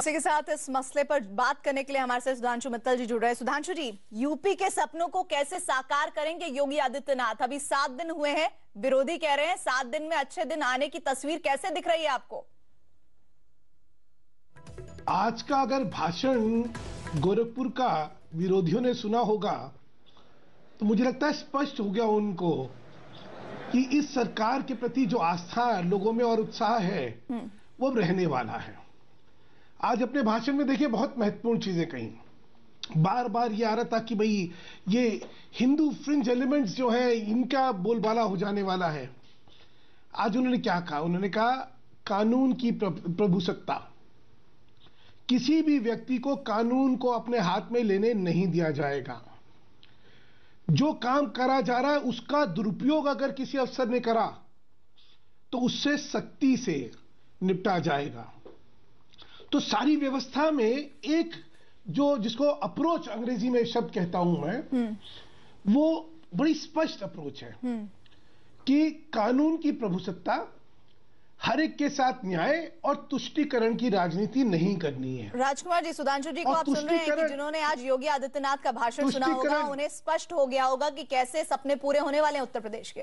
उसी के साथ इस मसले पर बात करने के लिए हमारे साथ सुधांशु मित्तल जी जुड़ रहे हैं सुधांशु जी यूपी के सपनों को कैसे साकार करेंगे योगी आदित्यनाथ अभी सात दिन हुए हैं विरोधी कह रहे हैं सात दिन में अच्छे दिन आने की तस्वीर कैसे दिख रही है आपको आज का अगर भाषण गोरखपुर का विरोधियों ने सुना होगा तो मुझे लगता है स्पष्ट हो गया उनको कि इस सरकार के प्रति जो आस्था लोगों में और उत्साह है हम्म। वो रहने वाला है आज अपने भाषण में देखिए बहुत महत्वपूर्ण चीज़ें कहीं बार बार ये आ रहा था कि भाई ये हिंदू फ्रिंज एलिमेंट्स जो है इनका बोलबाला हो जाने वाला है आज उन्होंने क्या कहा उन्होंने कहा कानून की प्रभु सत्ता किसी भी व्यक्ति को कानून को अपने हाथ में लेने नहीं दिया जाएगा जो काम करा जा रहा है उसका दुरुपयोग अगर किसी अफसर ने करा तो उससे सख्ती से निपटा जाएगा तो सारी व्यवस्था में एक जो जिसको अप्रोच अंग्रेजी में शब्द कहता हूं मैं हम्म। वो बड़ी स्पष्ट अप्रोच है हम्म। कि कानून की प्रभुसत्ता हर एक के साथ न्याय और तुष्टिकरण की राजनीति नहीं करनी है राजकुमार जी सुधांशु जी को आप सुन रहे हैं कि जिन्होंने आज योगी आदित्यनाथ का भाषण सुना होगा उन्हें स्पष्ट हो गया होगा कि कैसे सपने पूरे होने वाले हैं उत्तर प्रदेश के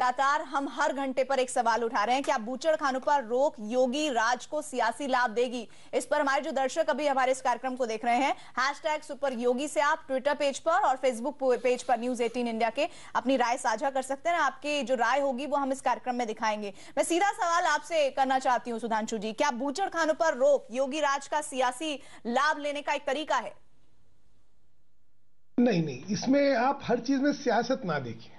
लगातार हम हर घंटे पर एक सवाल उठा रहे हैं कि आप बूचड़खानों पर रोक योगी राज को सियासी लाभ देगी इस पर हमारे जो दर्शक अभी हमारे इस कार्यक्रम को देख रहे हैं हैश टैग सुपर योगी से आप ट्विटर पेज पर और फेसबुक पेज पर न्यूज एटीन इंडिया के अपनी राय साझा कर सकते हैं आपकी जो राय होगी वो हम इस कार्यक्रम में दिखाएंगे मैं सीधा सवाल आपसे करना चाहती हूँ सुधांशु जी क्या बूचड़खानों पर रोक योगी राज का सियासी लाभ लेने का एक तरीका है नहीं नहीं इसमें आप हर चीज में सियासत ना देखिए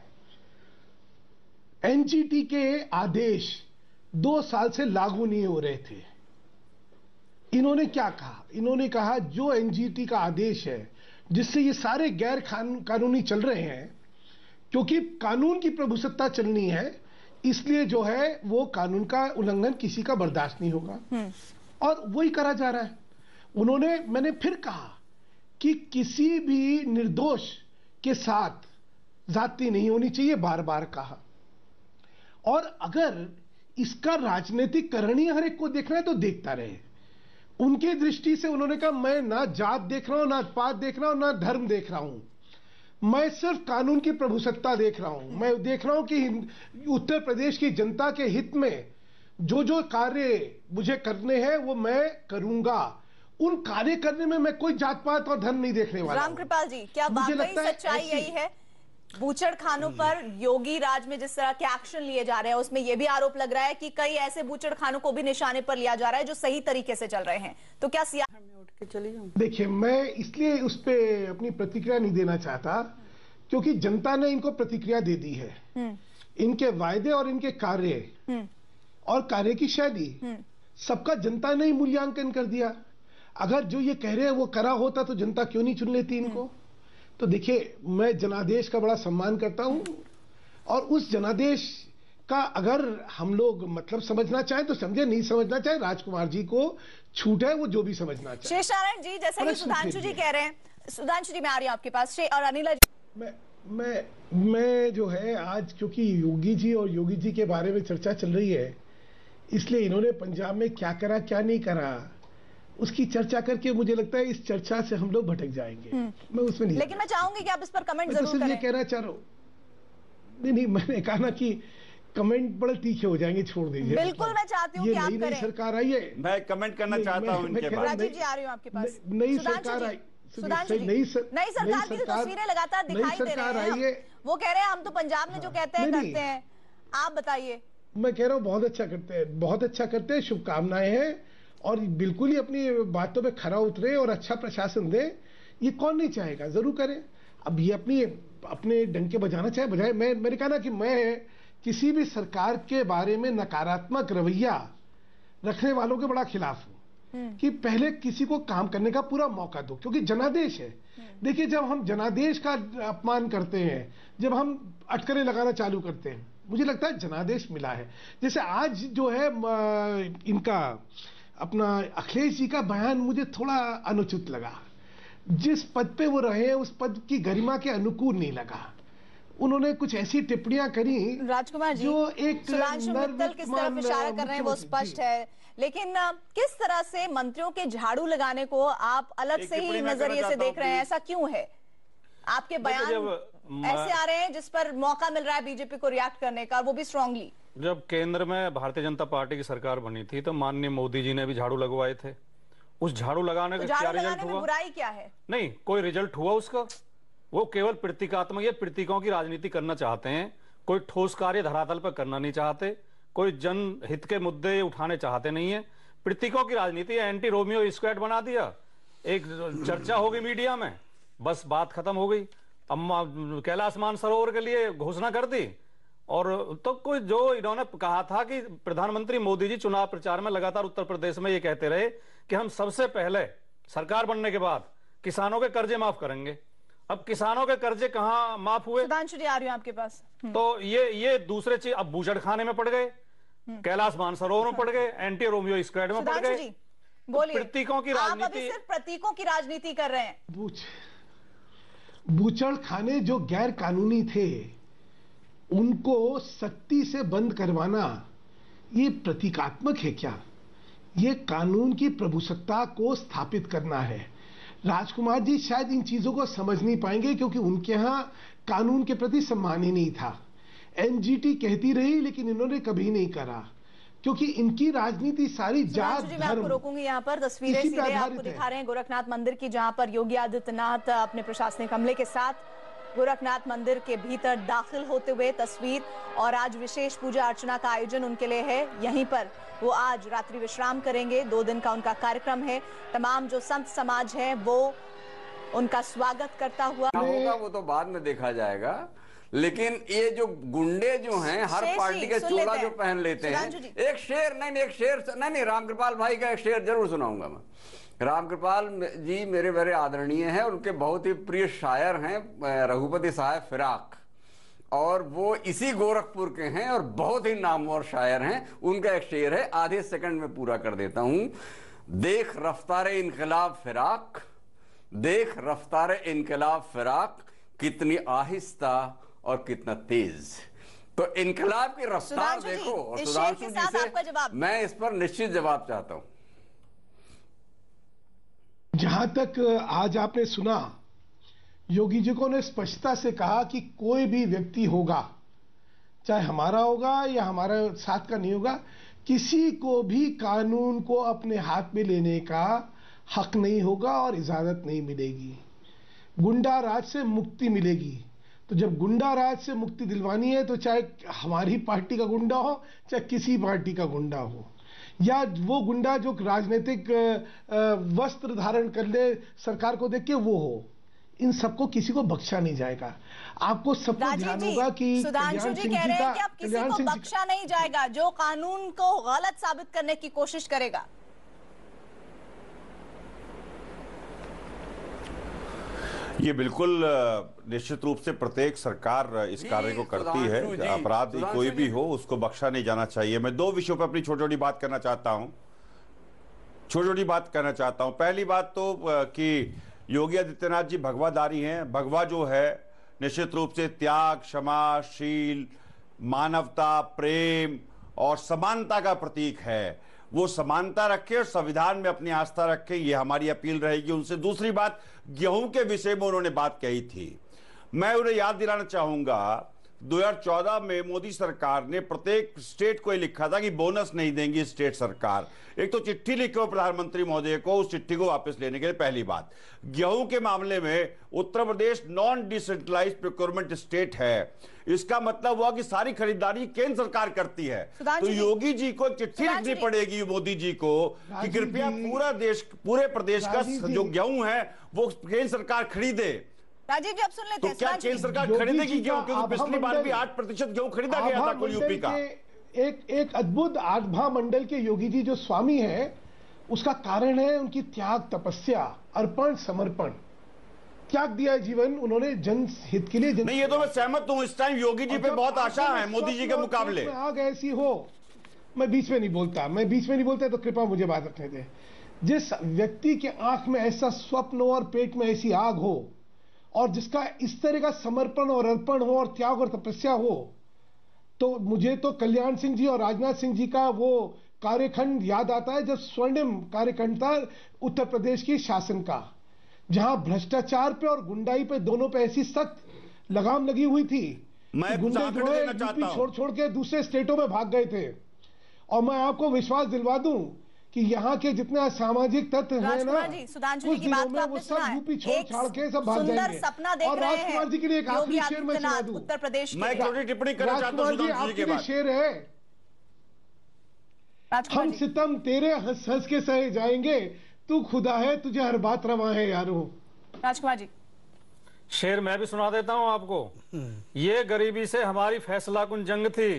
एनजीटी के आदेश दो साल से लागू नहीं हो रहे थे इन्होंने क्या कहा इन्होंने कहा जो एनजीटी का आदेश है जिससे ये सारे गैर कानूनी चल रहे हैं क्योंकि कानून की प्रभुसत्ता चलनी है इसलिए जो है वो कानून का उल्लंघन किसी का बर्दाश्त नहीं होगा हम्म। और वही करा जा रहा है उन्होंने मैंने फिर कहा कि किसी भी निर्दोष के साथ जाति नहीं होनी चाहिए बार बार कहा और अगर इसका राजनीतिक करणीय हर एक को देखना है तो देखता रहे उनके दृष्टि से उन्होंने कहा मैं ना जात देख रहा हूं ना पात देख रहा हूं ना धर्म देख रहा हूं मैं सिर्फ कानून की प्रभुसत्ता देख रहा हूं मैं देख रहा हूं कि उत्तर प्रदेश की जनता के हित में जो जो कार्य मुझे करने हैं वो मैं करूंगा उन कार्य करने में मैं कोई जात पात और धर्म नहीं देखने वाला राम कृपाल जी क्या मुझे लगता है सच्चाई यही है खानों हम्म। पर योगी राज में जिस तरह के एक्शन लिए जा रहे हैं उसमें यह भी आरोप लग रहा है कि कई ऐसे बूचड़खानों को भी निशाने पर लिया जा रहा है जो सही तरीके से चल रहे हैं तो क्या सिया देखिए मैं इसलिए उस पर अपनी प्रतिक्रिया नहीं देना चाहता क्योंकि जनता ने इनको प्रतिक्रिया दे दी है हम्म। इनके वायदे और इनके कार्य हम्म। और कार्य की शैली सबका जनता ने ही मूल्यांकन कर दिया अगर जो ये कह रहे हैं वो करा होता तो जनता क्यों नहीं चुन लेती इनको तो देखिए मैं जनादेश का बड़ा सम्मान करता हूँ और उस जनादेश का अगर हम लोग मतलब समझना चाहे तो समझे नहीं समझना चाहे राजकुमार जी को छूट है वो जो भी समझना चाहे शेषारायण जी जैसे कि सुधांशु जी कह रहे हैं सुधांशु जी मैं आ रही हूँ आपके पास और अनिल जी मैं मैं मैं जो है आज क्योंकि योगी जी और योगी जी के बारे में चर्चा चल रही है इसलिए इन्होंने पंजाब में क्या करा क्या नहीं करा उसकी चर्चा करके मुझे लगता है इस चर्चा से हम लोग भटक जाएंगे हम्म। मैं उसमें नहीं लेकिन मैं चाहूंगी कि आप इस पर कमेंट तो जरूर करें कहना चाह रहा हूँ नहीं नहीं मैंने कहा ना कि कमेंट बड़े तीखे हो जाएंगे छोड़ दीजिए बिल्कुल मैं चाहती हूँ ये नई नई सरकार आई है मैं कमेंट करना चाहता हूँ नई सरकार आई नई सरकार की तस्वीरें लगातार दिखाई दे रही है वो कह रहे हैं हम तो पंजाब में जो हाँ। कहते हैं करते हैं आप बताइए मैं कह रहा हूँ बहुत अच्छा करते हैं बहुत अच्छा करते हैं शुभकामनाएं हैं और बिल्कुल ही अपनी बातों पे खरा उतरे और अच्छा प्रशासन दे ये कौन नहीं चाहेगा ज़रूर करें अब ये अपनी अपने डंके बजाना चाहे बजाय मैं मैंने कहा ना कि मैं किसी भी सरकार के बारे में नकारात्मक रवैया रखने वालों के बड़ा खिलाफ हूं हम्म। कि पहले किसी को काम करने का पूरा मौका दो क्योंकि जनादेश है हम्म। देखिए जब हम जनादेश का अपमान करते हैं जब हम अटकरे लगाना चालू करते हैं मुझे लगता है जनादेश मिला है जैसे आज जो है इनका अपना अखिलेश जी का बयान मुझे थोड़ा अनुचित लगा जिस पद पे वो रहे उस पद की गरिमा के अनुकूल नहीं लगा उन्होंने कुछ ऐसी टिप्पणियां करी राजकुमार जी जो एक मित्तल किस तरफ इशारा कर रहे हैं वो स्पष्ट है लेकिन किस तरह से मंत्रियों के झाड़ू लगाने को आप अलग से ही नजरिए से देख रहे हैं ऐसा क्यों है आपके बयान ऐसे आ रहे हैं जिस पर मौका मिल रहा है बीजेपी को रिएक्ट करने का वो भी स्ट्रांगली जब केंद्र में भारतीय जनता पार्टी की सरकार बनी थी तो माननीय मोदी जी ने भी झाड़ू लगवाए थे उस झाड़ू लगाने का तो क्या रिजल्ट हुआ बुराई क्या है नहीं कोई रिजल्ट हुआ उसका वो केवल प्रतीकात्मक या प्रतीकों की राजनीति करना चाहते हैं कोई ठोस कार्य धरातल पर करना नहीं चाहते कोई जनहित के मुद्दे उठाने चाहते नहीं है प्रतीकों की राजनीति एंटी रोमियो स्क्वाड बना दिया एक चर्चा होगी मीडिया में बस बात खत्म हो गई अम्मा कैलाश मानसरोवर के लिए घोषणा कर दी और तो कुछ जो इन्होंने कहा था कि प्रधानमंत्री मोदी जी चुनाव प्रचार में लगातार उत्तर प्रदेश में ये कहते रहे कि हम सबसे पहले सरकार बनने के बाद किसानों के कर्जे माफ करेंगे अब किसानों के कर्जे कहाँ माफ हुए आ रही आपके पास हम्म। तो ये ये दूसरे चीज अब बूचड़ खाने में पड़ गए हम्म। कैलाश मानसरोवर में पड़ गए एंटी रोमियो स्क्वाड में पड़ गए तो प्रतीकों की राजनीति प्रतीकों की राजनीति कर रहे हैं बूचड़ खाने जो गैर कानूनी थे उनको सख्ती से बंद करवाना ये प्रतीकात्मक है क्या ये कानून की प्रभुसत्ता को स्थापित करना है राजकुमार जी शायद इन चीज़ों को समझ नहीं पाएंगे क्योंकि उनके यहाँ कानून के प्रति सम्मान ही नहीं था एनजीटी कहती रही लेकिन इन्होंने कभी नहीं करा क्योंकि इनकी राजनीति सारी जात धर्म रोकूंगी यहाँ पर तस्वीरें सीधे आपको दिखा रहे हैं गोरखनाथ मंदिर की जहाँ पर योगी आदित्यनाथ अपने प्रशासनिक हमले के साथ गोरखनाथ मंदिर के भीतर दाखिल होते हुए तस्वीर और आज विशेष पूजा अर्चना का आयोजन उनके लिए है यहीं पर वो आज रात्रि विश्राम करेंगे दो दिन का उनका कार्यक्रम है तमाम जो संत समाज है वो उनका स्वागत करता हुआ होगा वो तो बाद में देखा जाएगा लेकिन ये जो गुंडे जो हैं हर पार्टी के चोला जो पहन लेते हैं एक शेर नहीं एक शेर नहीं नहीं रामकृपाल भाई का एक शेर जरूर सुनाऊंगा मैं रामकृपाल जी मेरे बड़े आदरणीय हैं उनके बहुत ही प्रिय शायर हैं रघुपति साहेब फिराक और वो इसी गोरखपुर के हैं और बहुत ही नामवर शायर हैं उनका एक शेर है आधे सेकंड में पूरा कर देता हूं देख रफ्तार इनकलाब फिराक देख रफ्तार इनकलाब फिराक कितनी आहिस्ता और कितना तेज़ तो इनकलाब की रफ्तार देखो और सुधांशु जी से मैं इस पर निश्चित जवाब चाहता हूँ जहां तक आज आपने सुना योगी जी को ने स्पष्टता से कहा कि कोई भी व्यक्ति होगा चाहे हमारा होगा या हमारा साथ का नहीं होगा किसी को भी कानून को अपने हाथ में लेने का हक नहीं होगा और इजाज़त नहीं मिलेगी गुंडा राज से मुक्ति मिलेगी तो जब गुंडा राज से मुक्ति दिलवानी है तो चाहे हमारी पार्टी का गुंडा हो चाहे किसी पार्टी का गुंडा हो या वो गुंडा जो राजनीतिक वस्त्र धारण कर ले सरकार को देख के वो हो इन सबको किसी को बख्शा नहीं जाएगा आपको सबको ध्यान होगा कि सुधांशु जी कह रहे हैं कि आप किसी को बख्शा नहीं जाएगा जो कानून को गलत साबित करने की कोशिश करेगा ये बिल्कुल निश्चित रूप से प्रत्येक सरकार इस कार्य को करती है अपराध कोई भी हो उसको बख्शा नहीं जाना चाहिए मैं दो विषयों पर अपनी छोटी छोटी बात करना चाहता हूँ छोटी छोटी बात करना चाहता हूँ पहली बात तो कि योगी आदित्यनाथ जी भगवादारी हैं भगवा जो है निश्चित रूप से त्याग क्षमाशील मानवता प्रेम और समानता का प्रतीक है वो समानता रखें और संविधान में अपनी आस्था रखें ये हमारी अपील रहेगी उनसे दूसरी बात गेहूं के विषय में उन्होंने बात कही थी मैं उन्हें याद दिलाना चाहूंगा 2014 में मोदी सरकार ने प्रत्येक स्टेट को ये लिखा था कि बोनस नहीं देंगी स्टेट सरकार एक तो चिट्ठी लिखे प्रधानमंत्री महोदय को उस चिट्ठी को वापस लेने के लिए पहली बात गेहूं के मामले में Uttar Pradesh non decentralize procurement state है इसका मतलब हुआ कि सारी खरीदारी केंद्र सरकार करती है तो योगी जी को चिट्ठी लिखनी पड़ेगी मोदी जी को कि कृपया पूरा देश पूरे प्रदेश का जो गेहूं है वो केंद्र सरकार खरीदे राजीव जी आप सुन लेते तो हैं तो क्या केंद्र सरकार खरीदेगी गेहूं क्योंकि पिछली बार भी आठ प्रतिशत गेहूं खरीदा गया था कुल यूपी का एक एक अद्भुत आठभा मंडल के योगी जी जो स्वामी है उसका कारण है उनकी त्याग तपस्या अर्पण समर्पण त्याग दिया है जीवन उन्होंने जन हित के लिए नहीं ये तो मैं सहमत हूँ इस टाइम योगी जी पे बहुत आशा है मोदी जी के मुकाबले आग ऐसी हो मैं बीच में नहीं बोलता मैं बीच में नहीं बोलता तो कृपया मुझे बात रखने दे जिस व्यक्ति के आंख में ऐसा स्वप्न और पेट में ऐसी आग हो और जिसका इस तरह का समर्पण और अर्पण हो और त्याग और तपस्या हो तो मुझे तो कल्याण सिंह जी और राजनाथ सिंह जी का वो कार्यखंड याद आता है जब स्वर्णिम कार्यखंड था उत्तर प्रदेश के शासन का जहां भ्रष्टाचार पे और गुंडाई पे दोनों पे ऐसी सख्त लगाम लगी हुई थी मैं गुंडे छोड़ छोड़ के दूसरे स्टेटों में भाग गए थे और मैं आपको विश्वास दिलवा दूं कि यहाँ के जितने सामाजिक तत्व है ना कुछ दिनों में तो वो सब यूपी छोड़ छाड़ के सब भाग जाएंगे और राजकुमार जी के लिए एक आखिरी शेर में सुना दू उत्तर प्रदेश राजकुमार जी आपके लिए शेर है हम सितम तेरे हंस हंस के सहे जाएंगे तू खुदा है तुझे हर बात रवा है यारो राजकुमार जी शेर मैं भी सुना देता हूं आपको ये गरीबी से हमारी फैसला कुन जंग थी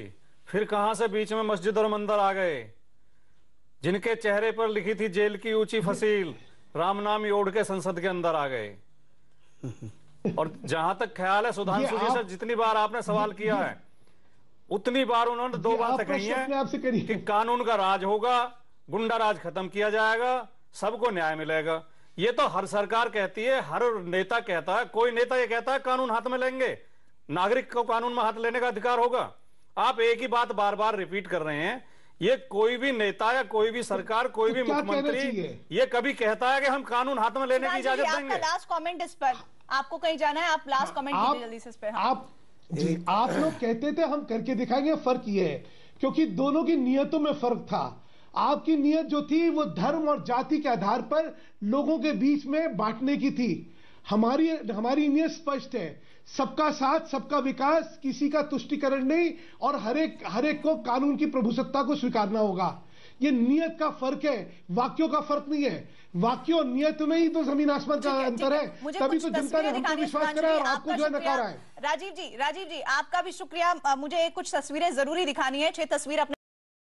फिर कहां से बीच में मस्जिद और मंदिर आ गए जिनके चेहरे पर लिखी थी जेल की ऊंची फसील राम नाम ओढ़ के संसद के अंदर आ गए और जहां तक ख्याल है सुधांशु जी सर जितनी बार आपने सवाल किया है उतनी बार उन्होंने दो बातें कही है कि कानून का राज होगा गुंडा राज खत्म किया जाएगा सबको न्याय मिलेगा ये तो हर सरकार कहती है हर नेता कहता है कोई नेता ये कहता है कानून हाथ में लेंगे नागरिक को कानून में हाथ लेने का अधिकार होगा आप एक ही बात बार बार रिपीट कर रहे हैं ये कोई भी नेता या कोई भी सरकार तो कोई भी तो मुख्यमंत्री ये कभी कहता है कि हम कानून हाथ में लेने की इजाजत देंगे लास्ट कमेंट इस पर आपको कहीं जाना है आप लास्ट कमेंट जल्दी से इस पर हाँ। आप आप लोग कहते थे हम करके दिखाएंगे फर्क ये है क्योंकि दोनों की नियतों में फर्क था आपकी नियत जो थी वो धर्म और जाति के आधार पर लोगों के बीच में बांटने की थी हमारी हमारी नियत स्पष्ट है सबका साथ सबका विकास किसी का तुष्टिकरण नहीं और हर एक हर एक को कानून की प्रभुसत्ता को स्वीकारना होगा ये नियत का फर्क है वाक्यों का फर्क नहीं है वाक्यों नियत में ही तो जमीन आसमान का अंतर है तभी तो जनता ने हमको विश्वास करा और आपको जो है नकारा है राजीव जी राजीव जी आपका भी शुक्रिया मुझे कुछ तस्वीरें जरूरी दिखानी है छह तस्वीर अपने